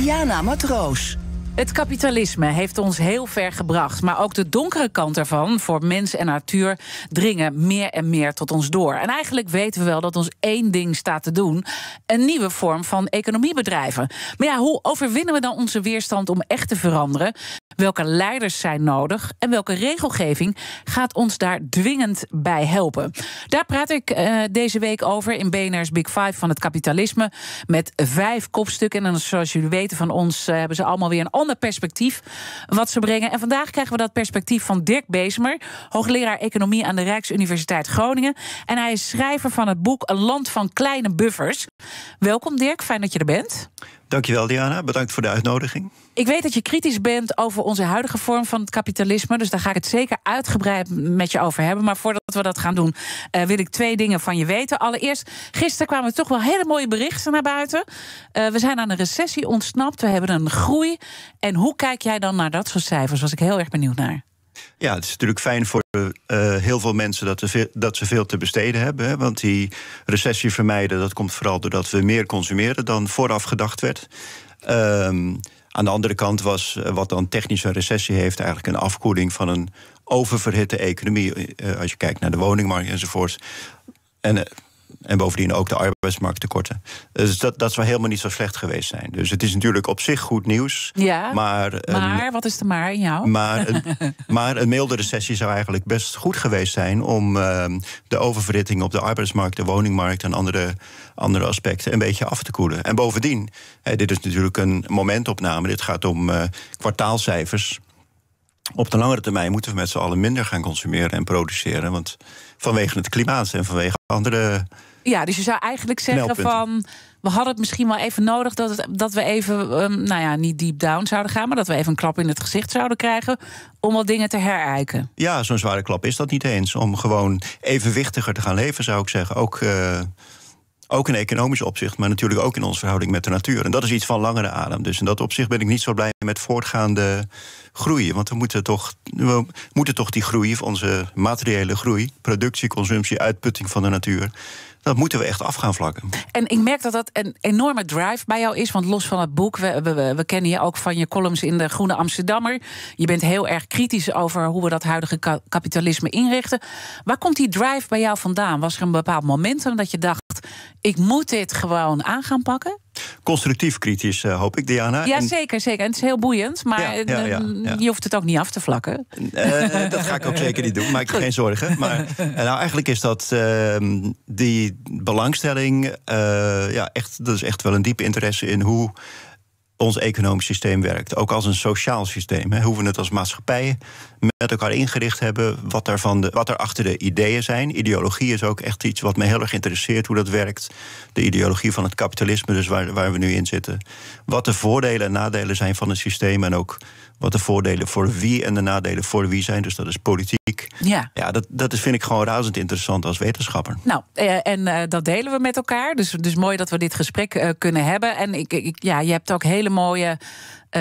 Diana Matroos. Het kapitalisme heeft ons heel ver gebracht, maar ook de donkere kant ervan voor mens en natuur dringen meer en meer tot ons door. En eigenlijk weten we wel dat ons één ding staat te doen: een nieuwe vorm van economie bedrijven. Maar ja, hoe overwinnen we dan onze weerstand om echt te veranderen? Welke leiders zijn nodig en welke regelgeving gaat ons daar dwingend bij helpen? Daar praat ik eh, deze week over in BNR's Big Five van het kapitalisme. Met vijf kopstukken. En zoals jullie weten van ons eh, hebben ze allemaal weer een ander perspectief wat ze brengen. En vandaag krijgen we dat perspectief van Dirk Bezemer, hoogleraar economie aan de Rijksuniversiteit Groningen. En hij is schrijver van het boek Een land van kleine buffers. Welkom Dirk, fijn dat je er bent. Dankjewel, Diana. Bedankt voor de uitnodiging. Ik weet dat je kritisch bent over onze huidige vorm van het kapitalisme. Dus daar ga ik het zeker uitgebreid met je over hebben. Maar voordat we dat gaan doen, eh, wil ik twee dingen van je weten. Allereerst, gisteren kwamen er toch wel hele mooie berichten naar buiten. Eh, we zijn aan een recessie ontsnapt. We hebben een groei. En hoe kijk jij dan naar dat soort cijfers? Was ik heel erg benieuwd naar. Ja, het is natuurlijk fijn voor eh, eh, heel veel mensen dat, veel, dat, ze veel te besteden hebben. Hè, want die recessie vermijden, dat komt vooral doordat we meer consumeren dan vooraf gedacht werd. Ehm, aan de andere kant was eh, wat dan technisch een recessie heeft, eigenlijk een afkoeling van een oververhitte economie. als je kijkt naar de woningmarkt enzovoort. En en bovendien ook de arbeidsmarkttekorten. Dus dat, dat zou helemaal niet zo slecht geweest zijn. Dus het is natuurlijk op zich goed nieuws. Ja, maar, maar wat is de maar in jou? Maar een, maar een milde recessie zou eigenlijk best goed geweest zijn... om ehm, de oververhitting op de arbeidsmarkt, de woningmarkt... en andere, andere aspecten een beetje af te koelen. En bovendien, dit is natuurlijk een momentopname. Dit gaat om eh, kwartaalcijfers op de langere termijn moeten we met z'n allen minder gaan consumeren en produceren. Want vanwege het klimaat en vanwege andere. Ja, dus je zou eigenlijk zeggen van. We hadden het misschien wel even nodig dat, dat we even, ehm, nou ja, niet deep down zouden gaan, maar dat we even een klap in het gezicht zouden krijgen om wat dingen te herijken. Ja, zo'n zware klap is dat niet eens. Om gewoon evenwichtiger te gaan leven, zou ik zeggen. Ook. Eh, ook in economisch opzicht, maar natuurlijk ook in onze verhouding met de natuur. En dat is iets van langere adem. Dus in dat opzicht ben ik niet zo blij met voortgaande groei. Want we moeten toch, we moeten toch die groei, onze materiële groei, productie, consumptie, uitputting van de natuur dat moeten we echt af gaan vlakken. En ik merk dat dat een enorme drive bij jou is. Want los van het boek, we, we, kennen je ook van je columns in de Groene Amsterdammer. Je bent heel erg kritisch over hoe we dat huidige kapitalisme inrichten. Waar komt die drive bij jou vandaan? Was er een bepaald momentum dat je dacht: ik moet dit gewoon aan gaan pakken? constructief kritisch, eh, hoop ik, Diana. Ja, zeker, zeker. het is heel boeiend, maar eh, je hoeft het ook niet af te vlakken. Eh, dat ga ik ook zeker niet doen, maak je geen zorgen. Maar nou, eigenlijk is dat ehm, die belangstelling, uh, ja, echt, dat is echt wel een diepe interesse in hoe ons economisch systeem werkt. Ook als een sociaal systeem. Hè. Hoe we het als maatschappij met elkaar ingericht hebben. Wat, daarvan de, wat er achter de ideeën zijn. Ideologie is ook echt iets wat me heel erg interesseert. Hoe dat werkt. De ideologie van het kapitalisme, dus waar, waar we nu in zitten. Wat de voordelen en nadelen zijn van het systeem. En ook wat de voordelen voor wie en de nadelen voor wie zijn. Dus dat is politiek ja, ja dat, dat vind ik gewoon razend interessant als wetenschapper. Nou, eh, en eh, dat delen we met elkaar. Dus, dus mooi dat we dit gesprek eh, kunnen hebben. En ik, ik ja, je hebt ook hele mooie.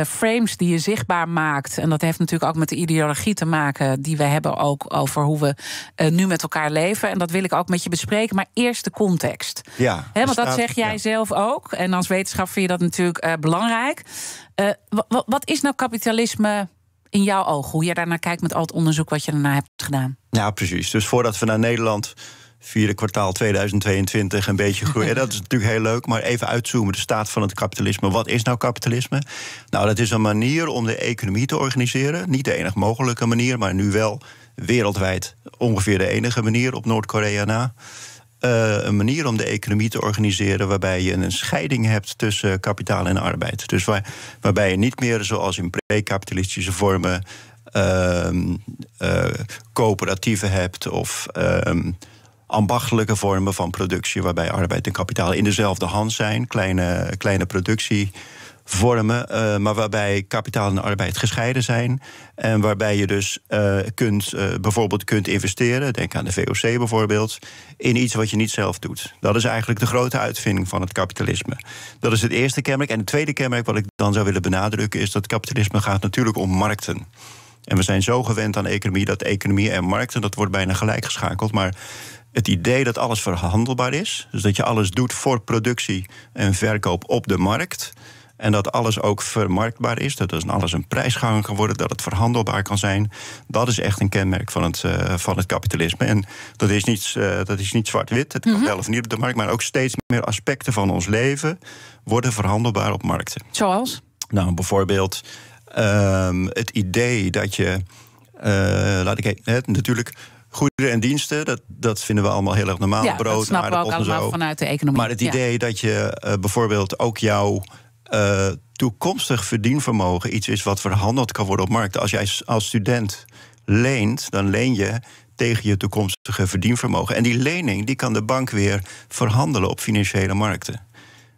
frames die je zichtbaar maakt. En dat heeft natuurlijk ook met de ideologie te maken die we hebben ook over hoe we nu met elkaar leven. En dat wil ik ook met je bespreken. Maar eerst de context. Ja, He, want dat zeg jij zelf ook. En als wetenschapper vind je dat natuurlijk uh, belangrijk. wat is nou kapitalisme in jouw ogen, hoe je daarnaar kijkt met al het onderzoek wat je daarna hebt gedaan. Ja, precies. Dus voordat we naar Nederland vierde kwartaal 2022 een beetje groeien. Dat is natuurlijk heel leuk, maar even uitzoomen. De staat van het kapitalisme. Wat is nou kapitalisme? Nou, dat is een manier om de economie te organiseren. Niet de enige mogelijke manier, maar nu wel wereldwijd ongeveer de enige manier op Noord-Korea na. Eh, een manier om de economie te organiseren waarbij je een scheiding hebt tussen kapitaal en arbeid. Dus waar, waarbij je niet meer zoals in pre-kapitalistische vormen uh, coöperatieven hebt of ehm, ambachtelijke vormen van productie waarbij arbeid en kapitaal in dezelfde hand zijn, kleine, kleine productie vormen, eh, maar waarbij kapitaal en arbeid gescheiden zijn. En waarbij je dus eh, kunt, eh, bijvoorbeeld kunt investeren, denk aan de VOC bijvoorbeeld, in iets wat je niet zelf doet. Dat is eigenlijk de grote uitvinding van het kapitalisme. Dat is het eerste kenmerk. En het tweede kenmerk wat ik dan zou willen benadrukken is dat kapitalisme gaat natuurlijk om markten. En we zijn zo gewend aan economie dat economie en markten, dat wordt bijna gelijk geschakeld. Maar het idee dat alles verhandelbaar is, dus dat je alles doet voor productie en verkoop op de markt, en dat alles ook vermarktbaar is. Dat is alles een prijsgang geworden. Dat het verhandelbaar kan zijn. Dat is echt een kenmerk van het, eh, van het kapitalisme. En dat is niet, eh, dat is niet zwart-wit. Het mm kan mhm. wel of niet op de markt. Maar ook steeds meer aspecten van ons leven worden verhandelbaar op markten. Zoals? Nou, bijvoorbeeld ehm, het idee dat je. Eh, laat ik e-, het natuurlijk goederen en diensten, dat, dat vinden we allemaal heel erg normaal. Ja, Brood, dat snappen we ook allemaal zo. vanuit de economie. Maar het idee dat je bijvoorbeeld ook jouw eh, toekomstig verdienvermogen iets is wat verhandeld kan worden op markten. Als jij als student leent, dan leen je tegen je toekomstige verdienvermogen. En die lening die kan de bank weer verhandelen op financiële markten.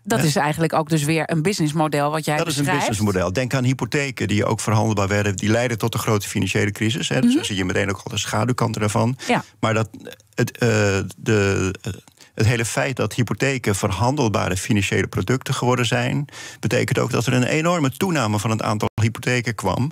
Dat is eigenlijk ook dus weer een businessmodel wat jij Dat is een businessmodel. Denk aan hypotheken die ook verhandelbaar werden. Die leiden tot de grote financiële crisis. Hè. Dus mhm. dan zie je meteen ook al de schaduwkant ervan. Maar dat, eh, het, eh, de, het hele feit dat hypotheken verhandelbare financiële producten geworden zijn, betekent ook dat er een enorme toename van het aantal hypotheken kwam.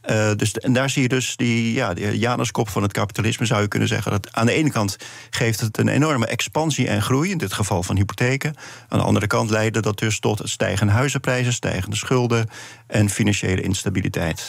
Eh, dus, en daar zie je dus die, ja, de Januskop van het kapitalisme, zou je kunnen zeggen. Dat aan de ene kant geeft het een enorme expansie en groei, in dit geval van hypotheken. Aan de andere kant leidde dat dus tot stijgende huizenprijzen, stijgende schulden en financiële instabiliteit.